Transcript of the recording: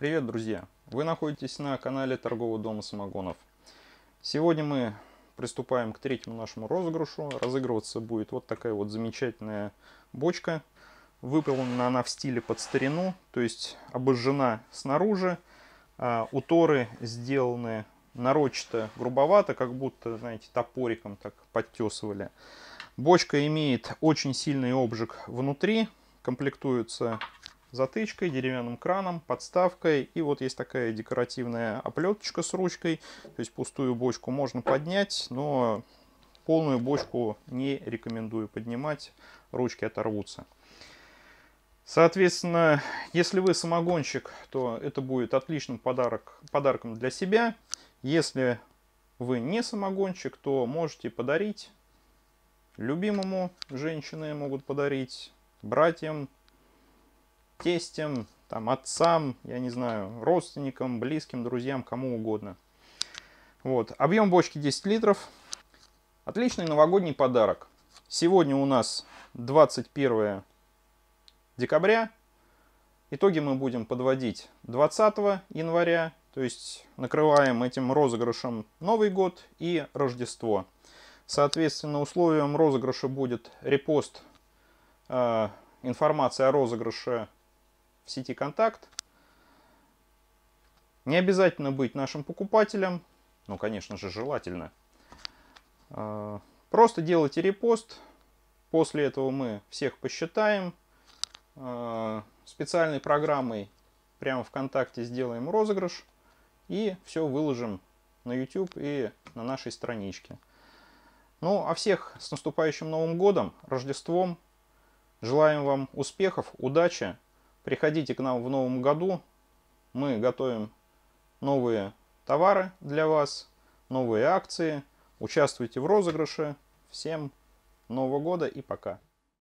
Привет, друзья! Вы находитесь на канале торгового дома Самогонов. Сегодня мы приступаем к третьему нашему розыгрышу. Разыгрываться будет вот такая вот замечательная бочка. Выполнена она в стиле под старину, то есть обожжена снаружи. А уторы сделаны нарочито грубовато, как будто, знаете, топориком так подтесывали. Бочка имеет очень сильный обжиг внутри, комплектуется затычкой, деревянным краном, подставкой. И вот есть такая декоративная оплеточка с ручкой. То есть пустую бочку можно поднять, но полную бочку не рекомендую поднимать, ручки оторвутся. Соответственно, если вы самогонщик, то это будет отличным подарок, подарком для себя. Если вы не самогонщик, то можете подарить любимому, женщины могут подарить братьям, тестям, там, отцам, я не знаю, родственникам, близким, друзьям, кому угодно. Вот. Объем бочки 10 литров. Отличный новогодний подарок. Сегодня у нас 21 декабря. Итоги мы будем подводить 20 января, то есть накрываем этим розыгрышем Новый год и Рождество. Соответственно, условием розыгрыша будет репост э, информации о розыгрыше в сети «Контакт». Не обязательно быть нашим покупателем, но ну, конечно же, желательно. А, просто делайте репост, после этого мы всех посчитаем. А, специальной программой прямо ВКонтакте сделаем розыгрыш и все выложим на YouTube и на нашей страничке. Ну, а всех с наступающим Новым Годом, Рождеством. Желаем вам успехов, удачи Приходите к нам в новом году. Мы готовим новые товары для вас, новые акции. Участвуйте в розыгрыше. Всем Нового года и пока.